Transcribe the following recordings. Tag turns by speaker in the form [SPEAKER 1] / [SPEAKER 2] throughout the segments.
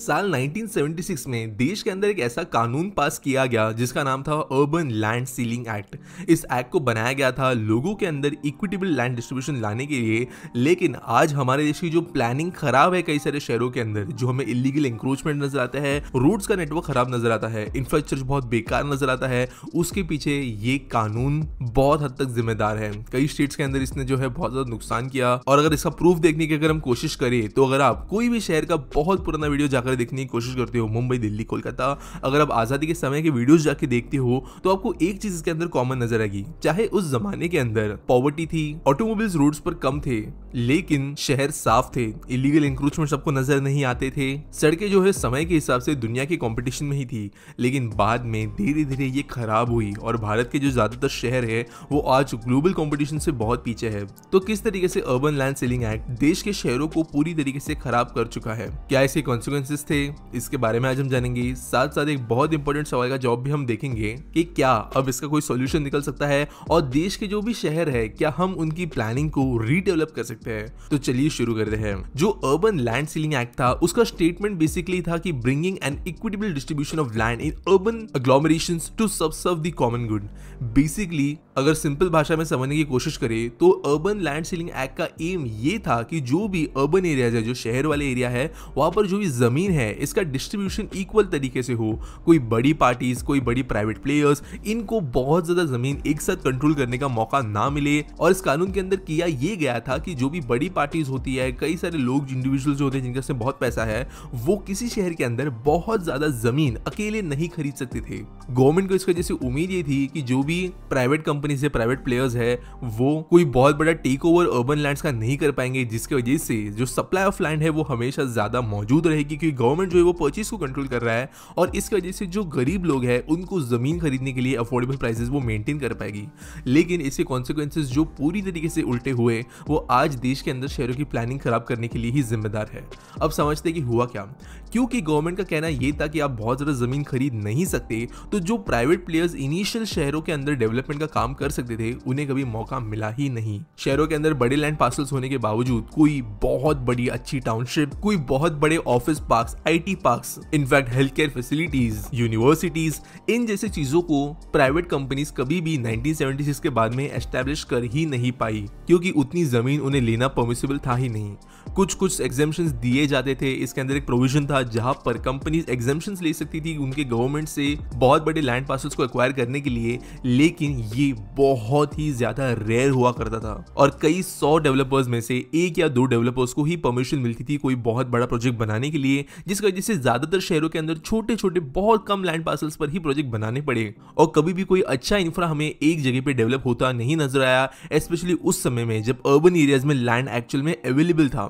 [SPEAKER 1] साल 1976 में देश के अंदर एक ऐसा कानून पास किया गया जिसका नाम था अर्बन लैंड सीलिंग एक्ट इस एक्ट को बनाया गया था लोगों के अंदर इक्विटेबल लैंड डिस्ट्रीब्यूशन लाने के लिए लेकिन आज हमारे देश की जो प्लानिंग खराब है कई सारे शहरों के अंदर जो हमें इलीगल इंक्रोचमेंट नजर आता है रोड्स का नेटवर्क खराब नजर आता है इंफ्रास्ट्रक्चर बहुत बेकार नजर आता है उसके पीछे ये कानून बहुत हद तक जिम्मेदार है कई स्टेट्स के अंदर इसने जो है बहुत ज्यादा नुकसान किया और अगर इसका प्रूफ देखने की अगर हम कोशिश करें तो अगर आप कोई भी शहर का बहुत पुराना वीडियो जाकर देखने की कोशिश करते हो मुंबई दिल्ली कोलकाता अगर आप आज़ादी के समय के वीडियोज जाके देखते हो तो आपको एक चीज़ इसके अंदर कॉमन नजर आएगी चाहे उस जमाने के अंदर पॉवर्टी थी ऑटोमोबाइल्स रोड्स पर कम थे लेकिन शहर साफ थे इलीगल इंक्रोचमेंट सबको नजर नहीं आते थे सड़कें जो है समय के हिसाब से दुनिया के कंपटीशन में ही थी लेकिन बाद में धीरे धीरे ये खराब हुई और भारत के जो ज़्यादातर शहर है वो आज ग्लोबल कंपटीशन से बहुत पीछे है तो किस तरीके से अर्बन लैंड सेलिंग एक्ट देश के शहरों को पूरी तरीके से खराब कर चुका है क्या इसके कॉन्सिक्वेंस चांसेस थे इसके बारे में आज हम जानेंगे साथ साथ एक बहुत इंपॉर्टेंट सवाल का जवाब भी हम देखेंगे कि क्या अब इसका कोई सोल्यूशन निकल सकता है और देश के जो भी शहर है क्या हम उनकी प्लानिंग को रीडेवलप कर सकते हैं तो चलिए शुरू करते हैं जो अर्बन लैंड सीलिंग एक्ट था उसका स्टेटमेंट बेसिकली था कि bringing and equitable distribution of land in urban agglomeration to subserve the common good basically अगर सिंपल भाषा में समझने की कोशिश करें तो अर्बन लैंड सीलिंग एक्ट का एम ये था कि जो भी अर्बन एरियाज है जो शहर वाले एरिया है वहां पर जो भी जमीन ज़मीन है इसका डिस्ट्रीब्यूशन इक्वल तरीके से हो कोई बड़ी पार्टीज कोई बड़ी प्राइवेट प्लेयर्स इनको बहुत ज़्यादा ज़मीन एक साथ कंट्रोल करने का मौका ना मिले और इस कानून के अंदर किया ये गया था कि जो भी बड़ी पार्टीज होती है कई सारे लोग इंडिविजुअल होते हैं जिनके बहुत पैसा है वो किसी शहर के अंदर बहुत ज़्यादा ज़मीन अकेले नहीं खरीद सकते थे गवर्नमेंट को इस वजह से उम्मीद ये थी कि जो भी प्राइवेट कंपनी से प्राइवेट प्लेयर्स है वो कोई बहुत बड़ा टेक ओवर अर्बन लैंड का नहीं कर पाएंगे जिसकी वजह से जो सप्लाई ऑफ लैंड है वो हमेशा ज़्यादा मौजूद रहेगी क्योंकि गवर्नमेंट जो है वो परचेज को कंट्रोल कर रहा है और इसकी वजह से जो गरीब लोग हैं उनको ज़मीन खरीदने के लिए अफोर्डेबल प्राइसेस वो मेंटेन कर पाएगी लेकिन इसके कॉन्सिक्वेंसेज जो पूरी तरीके से उल्टे हुए वो आज देश के अंदर शहरों की प्लानिंग खराब करने के लिए ही जिम्मेदार है अब समझते कि हुआ क्या क्योंकि गवर्नमेंट का कहना यह था कि आप बहुत ज़्यादा ज़मीन खरीद नहीं सकते तो जो प्राइवेट प्लेयर्स इनिशियल शहरों के अंदर डेवलपमेंट का काम कर सकते थे उन्हें कभी मौका मिला ही नहीं शहरों के अंदर बड़े लैंड पार्सल्स होने के बावजूद कोई बहुत बड़ी अच्छी टाउनशिप कोई बहुत बड़े office park parks IT parks in fact health care facilities universities इन जैसी चीजों को प्राइवेट कंपनीज कभी भी 1976 के बाद में एस्टेब्लिश कर ही नहीं पाई क्योंकि उतनी जमीन उन्हें लेना परमिसेबल था ही नहीं कुछ कुछ एग्जामेशन दिए जाते थे इसके अंदर एक प्रोविजन था जहां पर कंपनीज एग्जामेशन ले सकती थी उनके गवर्नमेंट से बहुत बड़े लैंड पार्सल्स को एक्वायर करने के लिए लेकिन ये बहुत ही ज्यादा रेयर हुआ करता था और कई सौ डेवलपर्स में से एक या दो डेवलपर्स को ही परमिशन मिलती थी कोई बहुत बड़ा प्रोजेक्ट बनाने के लिए जिसकी वजह से ज्यादातर शहरों के अंदर छोटे छोटे बहुत कम लैंड पार्सल्स पर ही प्रोजेक्ट बनाने पड़े और कभी भी कोई अच्छा इंफ्रा हमें एक जगह पे डेवलप होता नहीं नजर आया स्पेशली उस समय में जब अर्बन एरियाज में लैंड एक्चुअल में अवेलेबल था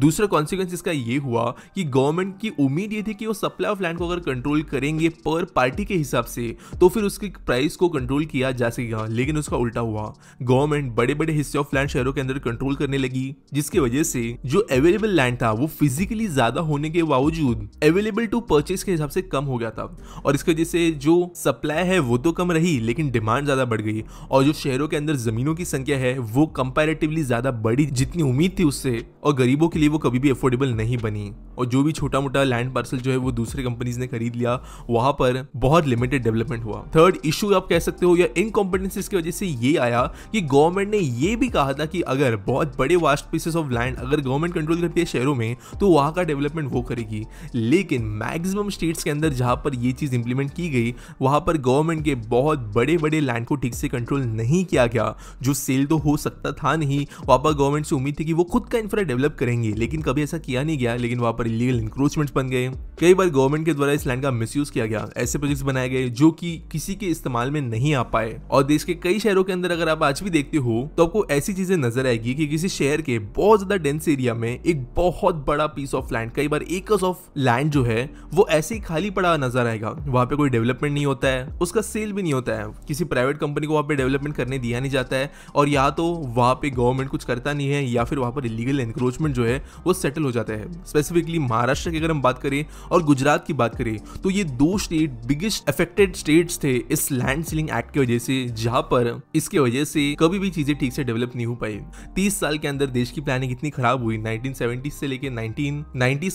[SPEAKER 1] दूसरा कॉन्सिक्वेंस इसका ये हुआ कि गवर्नमेंट की उम्मीद ये थी कि वो सप्लाई ऑफ लैंड को अगर कंट्रोल करेंगे पर पार्टी के हिसाब से तो फिर उसकी प्राइस को कंट्रोल किया जा सकेगा लेकिन उसका उल्टा हुआ गवर्नमेंट बड़े बड़े हिस्से ऑफ लैंड शहरों के अंदर कंट्रोल करने लगी जिसकी वजह से जो अवेलेबल लैंड था वो फिजिकली ज्यादा होने के बावजूद अवेलेबल टू परचेज के हिसाब से कम हो गया था और इसकी वजह से जो सप्लाई है वो तो कम रही लेकिन डिमांड ज्यादा बढ़ गई और जो शहरों के अंदर जमीनों की संख्या है वो कंपेरेटिवली ज्यादा बढ़ी जितनी उम्मीद थी उससे और गरीबों के लिए लिए वो कभी भी अफोर्डेबल नहीं बनी और जो भी छोटा मोटा लैंड पार्सल जो है वो दूसरे कंपनीज ने खरीद लिया वहां पर बहुत लिमिटेड डेवलपमेंट हुआ थर्ड इशू आप कह सकते हो या इनकॉम्पिटेंसीज की वजह से ये आया कि गवर्नमेंट ने ये भी कहा था कि अगर बहुत बड़े वास्ट पीसेस ऑफ लैंड अगर गवर्नमेंट कंट्रोल करती है शहरों में तो वहां का डेवलपमेंट वो करेगी लेकिन मैक्सिमम स्टेट्स के अंदर जहां पर ये चीज़ इंप्लीमेंट की गई वहां पर गवर्नमेंट के बहुत बड़े बड़े लैंड को ठीक से कंट्रोल नहीं किया गया जो सेल तो हो सकता था नहीं वहां पर गवर्नमेंट से उम्मीद थी कि वो खुद का इंफ्रा डेवलप करेंगे लेकिन कभी ऐसा किया नहीं गया लेकिन वहाँ पर इलीगल इंक्रोचमेंट बन गए कई बार गवर्नमेंट के द्वारा इस लैंड का मिस किया गया ऐसे प्रोजेक्ट बनाए गए जो कि किसी के इस्तेमाल में नहीं आ पाए और देश के कई शहरों के अंदर अगर आप आज भी देखते हो तो आपको ऐसी चीजें नजर आएगी कि किसी शहर के बहुत ज्यादा डेंस एरिया में एक बहुत बड़ा पीस ऑफ लैंड कई बार एकर्स ऑफ लैंड जो है वो ऐसे ही खाली पड़ा नजर आएगा वहाँ पे कोई डेवलपमेंट नहीं होता है उसका सेल भी नहीं होता है किसी प्राइवेट कंपनी को वहाँ पे डेवलपमेंट करने दिया नहीं जाता है और या तो वहाँ पे गवर्नमेंट कुछ करता नहीं है या फिर वहाँ पर इलीगल इंक्रोचमेंट जो है हैं वो सेटल हो जाते हैं स्पेसिफिकली महाराष्ट्र की अगर हम बात करें और गुजरात की बात करें तो ये दो स्टेट बिगेस्ट अफेक्टेड स्टेट्स थे इस लैंड सीलिंग एक्ट की वजह से जहां पर इसके वजह से कभी भी चीजें ठीक से डेवलप नहीं हो पाई तीस साल के अंदर देश की प्लानिंग इतनी खराब हुई नाइनटीन से लेकर नाइनटीन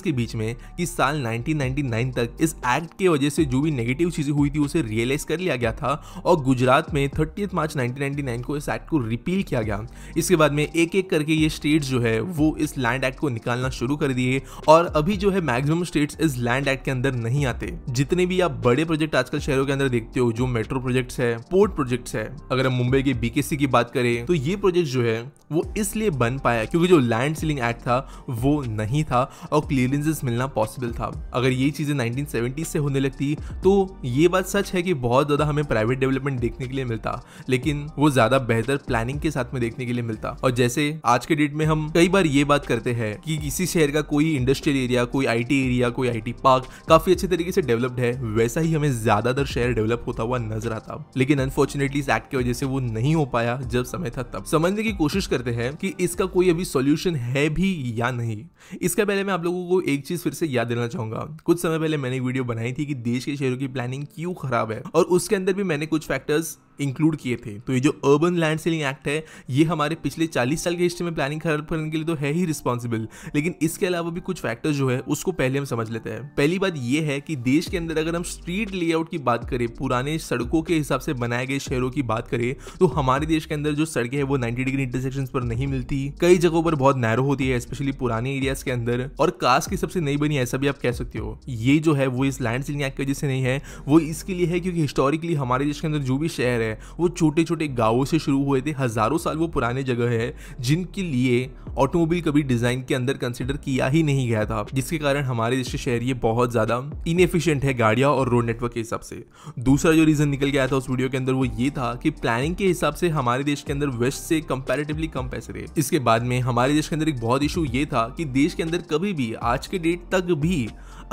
[SPEAKER 1] के बीच में कि साल नाइनटीन तक इस एक्ट के वजह से जो भी नेगेटिव चीजें हुई थी उसे रियलाइज कर लिया गया था और गुजरात में थर्टी मार्च नाइनटीन को इस एक्ट को रिपील किया गया इसके बाद में एक एक करके ये स्टेट जो है वो इस लैंड एक्ट को निकालना शुरू कर दिए और अभी जो है मैक्सिमम स्टेट्स इस लैंड एक्ट के अंदर नहीं आते जितने भी आप बड़े प्रोजेक्ट आजकल शहरों के अंदर देखते हो जो मेट्रो प्रोजेक्ट्स है पोर्ट प्रोजेक्ट्स है अगर हम मुंबई के बीकेसी की बात करें तो ये प्रोजेक्ट जो है वो इसलिए बन पाया क्योंकि जो लैंड सीलिंग एक्ट था वो नहीं था और क्लियरेंसेस मिलना पॉसिबल था अगर ये चीज़ें नाइनटीन से होने लगती तो ये बात सच है कि बहुत ज़्यादा हमें प्राइवेट डेवलपमेंट देखने के लिए मिलता लेकिन वो ज़्यादा बेहतर प्लानिंग के साथ में देखने के लिए मिलता और जैसे आज के डेट में हम कई बार ये बात करते हैं है कि किसी शहर का कोई इंडस्ट्रियल एरिया कोई आईटी एरिया कोई आईटी पार्क काफी अच्छे तरीके से डेवलप्ड है वैसा ही हमें ज्यादातर शहर डेवलप होता हुआ नजर आता लेकिन अनफॉर्चुनेटली इस एक्ट की वजह से वो नहीं हो पाया जब समय था तब समझने की कोशिश करते हैं कि इसका कोई अभी सोल्यूशन है भी या नहीं इसके पहले मैं आप लोगों को एक चीज फिर से याद देना चाहूंगा कुछ समय पहले मैंने वीडियो बनाई थी कि देश के शहरों की प्लानिंग क्यों खराब है और उसके अंदर भी मैंने कुछ फैक्टर्स इंक्लूड किए थे तो ये जो अर्बन लैंड सेलिंग एक्ट है ये हमारे पिछले 40 साल की हिस्ट्री में प्लानिंग खराब करने के लिए तो है ही रिस्पॉन्सिबल लेकिन इसके अलावा भी कुछ फैक्टर्स जो है उसको पहले हम समझ लेते हैं पहली बात ये है कि देश के अंदर अगर हम स्ट्रीट लेआउट की बात करें पुराने सड़कों के हिसाब से बनाए गए शहरों की बात करें तो हमारे देश के अंदर जो सड़कें हैं वो नाइन्टी डिग्री इंटरसेक्शन पर नहीं मिलती कई जगहों पर बहुत नैरो होती है स्पेशली पुराने एरियाज के अंदर और कास्ट की सबसे नई बनी ऐसा भी आप कह सकते हो ये जो है वो इस लैंड सेलिंग एक्ट की वजह से नहीं है वो इसके लिए है क्योंकि हिस्टोरिकली हमारे देश के अंदर जो भी शहर है है वो छोटे छोटे गाँवों से शुरू हुए थे हज़ारों साल वो पुराने जगह है जिनके लिए ऑटोमोबाइल कभी डिज़ाइन के अंदर कंसिडर किया ही नहीं गया था जिसके कारण हमारे देश के शहर ये बहुत ज़्यादा इनएफिशिएंट है गाड़ियाँ और रोड नेटवर्क के हिसाब से दूसरा जो रीज़न निकल गया था उस वीडियो के अंदर वो ये था कि प्लानिंग के हिसाब से हमारे देश के अंदर वेस्ट से कंपेरेटिवली कम पैसे थे इसके बाद में हमारे देश के अंदर एक बहुत इशू ये था कि देश के अंदर कभी भी आज के डेट तक भी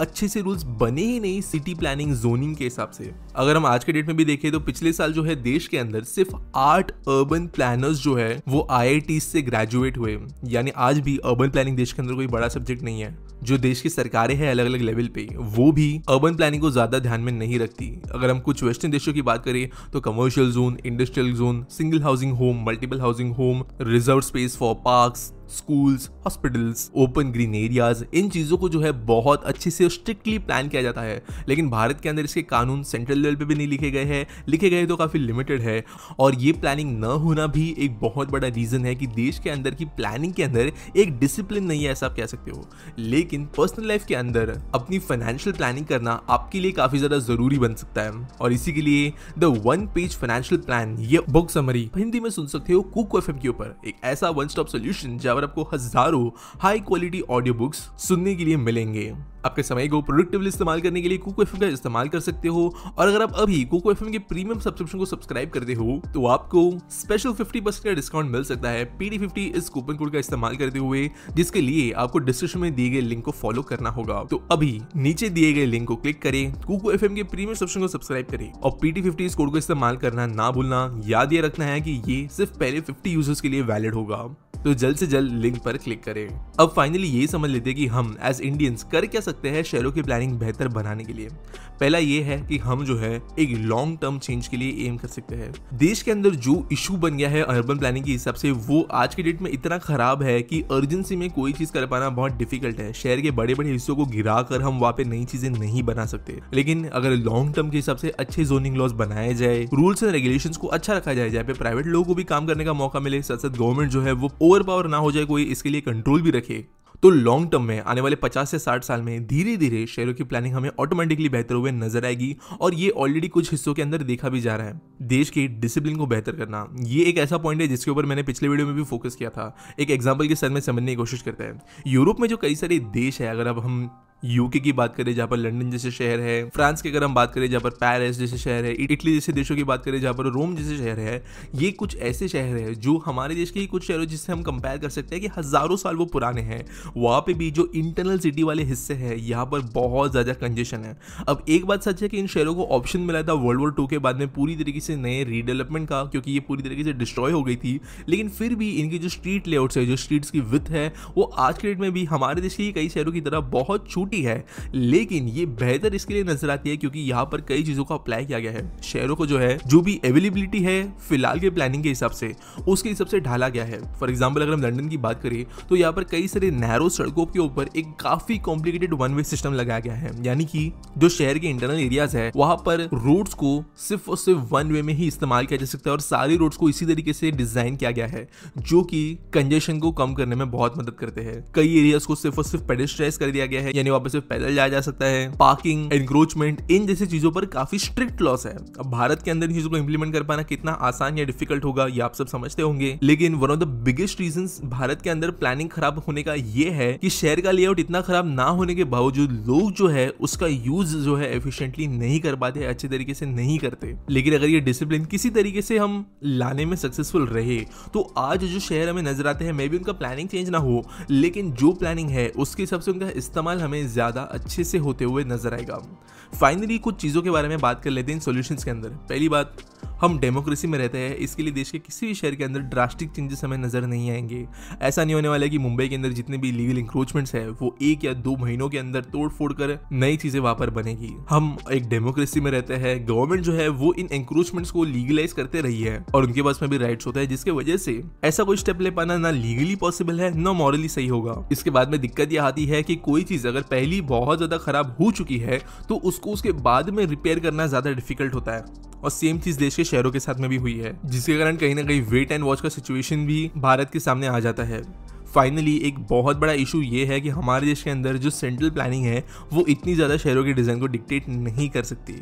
[SPEAKER 1] अच्छे से रूल्स बने ही नहीं सिटी प्लानिंग जोनिंग के हिसाब से अगर हम आज के डेट में भी देखें तो पिछले साल जो है देश के अंदर सिर्फ आठ अर्बन प्लानर्स जो है वो आई से ग्रेजुएट हुए यानी आज भी अर्बन प्लानिंग देश के अंदर कोई बड़ा सब्जेक्ट नहीं है जो देश की सरकारें हैं अलग अलग लेवल पे वो भी अर्बन प्लानिंग को ज्यादा ध्यान में नहीं रखती अगर हम कुछ वेस्टर्न देशों की बात करें तो commercial zone industrial zone single housing home multiple housing home reserve space for parks schools hospitals open green areas इन चीज़ों को जो है बहुत अच्छे से स्ट्रिक्टली प्लान किया जाता है लेकिन भारत के अंदर इसके कानून सेंट्रल लेवल पे भी नहीं लिखे गए हैं लिखे गए तो काफ़ी लिमिटेड है और ये प्लानिंग न होना भी एक बहुत बड़ा रीज़न है कि देश के अंदर की प्लानिंग के अंदर एक डिसिप्लिन नहीं है ऐसा आप कह सकते हो लेकिन पर्सनल लाइफ के अंदर अपनी फाइनेंशियल प्लानिंग करना आपके लिए काफ़ी ज़्यादा ज़रूरी बन सकता है और इसी के लिए the one page financial plan ये बुक समरी हिंदी में सुन सकते हो कुक एफ के ऊपर एक ऐसा वन स्टॉप सोल्यूशन जब पर आपको हजारों हाई क्वालिटी ऑडियो बुक्स सुनने के लिए मिलेंगे आपके समय को प्रोडक्टिवली इस्तेमाल करने के लिए कुको एफ का इस्तेमाल कर सकते हो और अगर आप अभी कोको एफ के प्रीमियम सब्सक्रिप्शन को सब्सक्राइब करते हो तो आपको स्पेशल 50% का डिस्काउंट मिल सकता है पी डी फिफ्टी इस कूपन कोड का इस्तेमाल करते हुए जिसके लिए आपको डिस्क्रिप्शन में दिए गए लिंक को फॉलो करना होगा तो अभी नीचे दिए गए लिंक को क्लिक करें कुको एफ के प्रीमियम सब्सक्रिप्शन को सब्सक्राइब करें और पीटी फिफ्टी इस कोड को इस्तेमाल करना ना भूलना याद ये रखना है कि ये सिर्फ पहले फिफ्टी यूजर्स के लिए वैलिड होगा तो जल्द से जल्द लिंक पर क्लिक करें अब फाइनली ये समझ लेते हैं कि हम एज इंडियंस कर क्या सकते हैं शहरों की प्लानिंग बेहतर बनाने के लिए पहला ये है कि हम जो है एक लॉन्ग टर्म चेंज के लिए एम कर सकते हैं देश के अंदर जो इशू बन गया है अर्बन प्लानिंग के हिसाब से वो आज के डेट में इतना खराब है कि अर्जेंसी में कोई चीज कर पाना बहुत डिफिकल्ट है शहर के बड़े बड़े हिस्सों को गिरा कर हम वहाँ पे नई चीजें नहीं बना सकते लेकिन अगर लॉन्ग टर्म के हिसाब से अच्छे जोनिंग लॉज बनाए जाए रूल्स एंड रेगुलेशन को अच्छा रखा जाए जहाँ पे प्राइवेट लोगों को भी काम करने का मौका मिले साथ साथ गवर्नमेंट जो है वो ओवर पावर ना हो जाए कोई इसके लिए कंट्रोल भी रखे तो लॉन्ग टर्म में आने वाले 50 से 60 साल में धीरे धीरे शेयरों की प्लानिंग हमें ऑटोमेटिकली बेहतर हुए नजर आएगी और ये ऑलरेडी कुछ हिस्सों के अंदर देखा भी जा रहा है देश के डिसिप्लिन को बेहतर करना ये एक ऐसा पॉइंट है जिसके ऊपर मैंने पिछले वीडियो में भी फोकस किया था एक एग्जाम्पल के सर में समझने की कोशिश करते हैं यूरोप में जो कई सारे देश है अगर अब हम यूके की बात करें जहाँ पर लंदन जैसे शहर है फ्रांस की अगर हम बात करें जहाँ पर पेरिस जैसे शहर है इटली जैसे देशों की बात करें जहाँ पर रोम जैसे शहर है ये कुछ ऐसे शहर है जो हमारे देश के ही कुछ शहरों जिससे हम कंपेयर कर सकते हैं कि हज़ारों साल वो पुराने हैं वहाँ पे भी जो इंटरनल सिटी वाले हिस्से हैं यहाँ पर बहुत ज़्यादा कंजेशन है अब एक बात सच है कि इन शहरों को ऑप्शन मिला था वर्ल्ड वॉर टू के बाद में पूरी तरीके से नए रीडेवलपमेंट का क्योंकि ये पूरी तरीके से डिस्ट्रॉय हो गई थी लेकिन फिर भी इनकी जो स्ट्रीट लेआउट्स है जो स्ट्रीट्स की विथ है वो आज के डेट में भी हमारे देश के कई शहरों की तरह बहुत छूट छोटी है लेकिन ये बेहतर इसके लिए नजर आती है क्योंकि यहाँ पर कई चीज़ों को अप्लाई किया गया है शहरों को जो है जो भी अवेलेबिलिटी है फिलहाल के प्लानिंग के हिसाब से उसके हिसाब से ढाला गया है फॉर एग्जाम्पल अगर हम लंडन की बात करें तो यहाँ पर कई सारे नैरो सड़कों के ऊपर एक काफी कॉम्प्लिकेटेड वन वे सिस्टम लगाया गया है यानी कि जो शहर के इंटरनल एरियाज है वहां पर रोड्स को सिर्फ और सिर्फ वन वे में ही इस्तेमाल किया जा सकता है और सारे रोड्स को इसी तरीके से डिजाइन किया गया है जो कि कंजेशन को कम करने में बहुत मदद करते हैं कई एरियाज को सिर्फ और सिर्फ पेडेस्ट्राइज कर दिया गया है यानी वापस से पैदल जाया जा सकता है पार्किंग एनक्रोचमेंट इन जैसी चीजों पर काफी स्ट्रिक्ट लॉस है अब भारत के अंदर चीजों को इम्प्लीमेंट कर पाना कितना आसान या डिफिकल्ट होगा ये आप सब समझते होंगे लेकिन one of the biggest reason Bharat के अंदर प्लानिंग खराब होने का ये है कि शहर का लेआउट इतना खराब ना होने के बावजूद लोग जो है उसका यूज जो है एफिशिएंटली नहीं कर पाते अच्छे तरीके से नहीं करते लेकिन अगर ये डिसिप्लिन किसी तरीके से हम लाने में सक्सेसफुल रहे तो आज जो शहर हमें नजर आते हैं मे भी उनका प्लानिंग चेंज ना हो लेकिन जो प्लानिंग है उसके हिसाब से उनका इस्तेमाल हमें ज़्यादा अच्छे से होते हुए नजर आएगा फाइनली कुछ चीज़ों के बारे में बात कर लेते हैं इन सोल्यूशन के अंदर पहली बात हम डेमोक्रेसी में रहते हैं इसके लिए देश के किसी भी शहर के अंदर ड्रास्टिक चेंजेस हमें नज़र नहीं आएंगे ऐसा नहीं होने वाला है कि मुंबई के अंदर जितने भी लीगल इंक्रोचमेंट्स है वो एक या दो महीनों के अंदर तोड़ फोड़ कर नई चीज़ें वहां पर बनेगी हम एक डेमोक्रेसी में रहते हैं गवर्नमेंट जो है वो इन इंक्रोचमेंट्स को लीगलाइज करते रही है और उनके पास में भी राइट्स होता है जिसके वजह से ऐसा कोई स्टेप ले पाना ना लीगली पॉसिबल है ना मॉरली सही होगा इसके बाद में दिक्कत यह आती है कि कोई चीज़ अगर पहली बहुत ज़्यादा खराब हो चुकी है तो उसको उसके बाद में रिपेयर करना ज़्यादा डिफिकल्ट होता है और सेम चीज देश के शहरों के साथ में भी हुई है जिसके कारण कहीं ना कहीं वेट एंड वॉच का सिचुएशन भी भारत के सामने आ जाता है फाइनली एक बहुत बड़ा इशू ये है कि हमारे देश के अंदर जो सेंट्रल प्लानिंग है वो इतनी ज़्यादा शहरों के डिज़ाइन को डिक्टेट नहीं कर सकती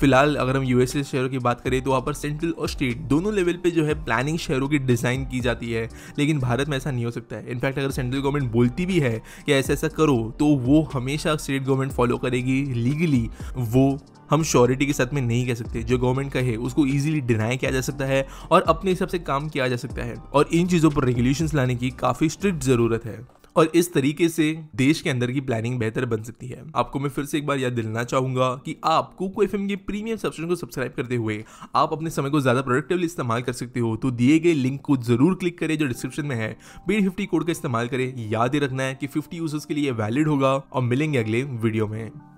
[SPEAKER 1] फिलहाल अगर हम यूएस शहरों की बात करें तो वहाँ पर सेंट्रल और स्टेट दोनों लेवल पे जो है प्लानिंग शहरों की डिज़ाइन की जाती है लेकिन भारत में ऐसा नहीं हो सकता है इनफैक्ट अगर सेंट्रल गवर्नमेंट बोलती भी है कि ऐसा ऐसा करो तो वो हमेशा स्टेट गवर्नमेंट फॉलो करेगी लीगली वो हम श्योरिटी के साथ में नहीं कह सकते जो गवर्नमेंट का है उसको ईजिली डिनाई किया जा सकता है और अपने हिसाब से काम किया जा सकता है और इन चीज़ों पर रेगुलेशन लाने की काफ़ी स्ट्रिक्ट ज़रूरत है और इस तरीके से देश के अंदर की प्लानिंग बेहतर बन सकती है आपको मैं फिर से एक बार याद दिलाना चाहूंगा कि आप कुको एफ के प्रीमियम सब्सक्रिप्शन को सब्सक्राइब करते हुए आप अपने समय को ज्यादा प्रोडक्टिवली इस्तेमाल कर सकते हो तो दिए गए लिंक को जरूर क्लिक करें जो डिस्क्रिप्शन में है बीड फिफ्टी कोड का इस्तेमाल करें याद ही रखना है कि फिफ्टी यूजर्स के लिए वैलिड होगा और मिलेंगे अगले वीडियो में